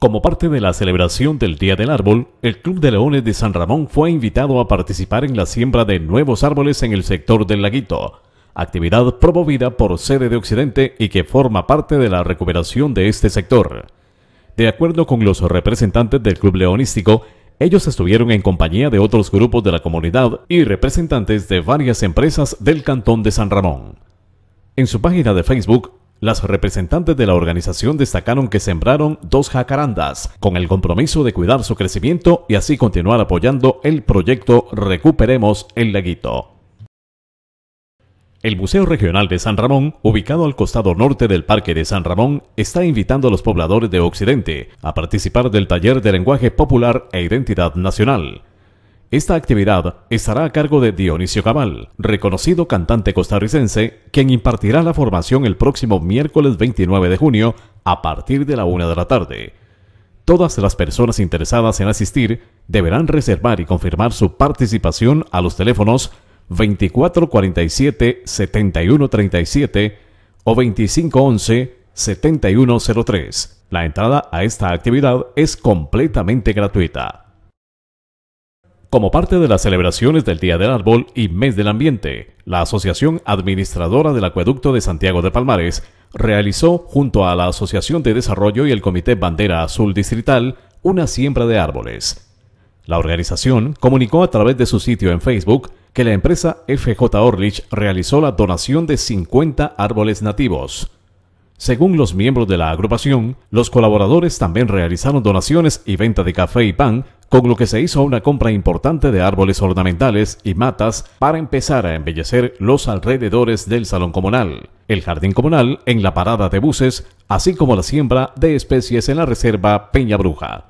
Como parte de la celebración del Día del Árbol, el Club de Leones de San Ramón fue invitado a participar en la siembra de nuevos árboles en el sector del laguito, actividad promovida por Sede de Occidente y que forma parte de la recuperación de este sector. De acuerdo con los representantes del Club Leonístico, ellos estuvieron en compañía de otros grupos de la comunidad y representantes de varias empresas del Cantón de San Ramón. En su página de Facebook, las representantes de la organización destacaron que sembraron dos jacarandas con el compromiso de cuidar su crecimiento y así continuar apoyando el proyecto Recuperemos el Leguito. El Museo Regional de San Ramón, ubicado al costado norte del Parque de San Ramón, está invitando a los pobladores de Occidente a participar del taller de lenguaje popular e identidad nacional. Esta actividad estará a cargo de Dionisio Cabal, reconocido cantante costarricense, quien impartirá la formación el próximo miércoles 29 de junio a partir de la una de la tarde. Todas las personas interesadas en asistir deberán reservar y confirmar su participación a los teléfonos 2447-7137 o 2511-7103. La entrada a esta actividad es completamente gratuita. Como parte de las celebraciones del Día del Árbol y Mes del Ambiente, la Asociación Administradora del Acueducto de Santiago de Palmares realizó, junto a la Asociación de Desarrollo y el Comité Bandera Azul Distrital, una siembra de árboles. La organización comunicó a través de su sitio en Facebook que la empresa FJ Orlich realizó la donación de 50 árboles nativos. Según los miembros de la agrupación, los colaboradores también realizaron donaciones y venta de café y pan con lo que se hizo una compra importante de árboles ornamentales y matas para empezar a embellecer los alrededores del salón comunal, el jardín comunal en la parada de buses, así como la siembra de especies en la reserva Peña Bruja.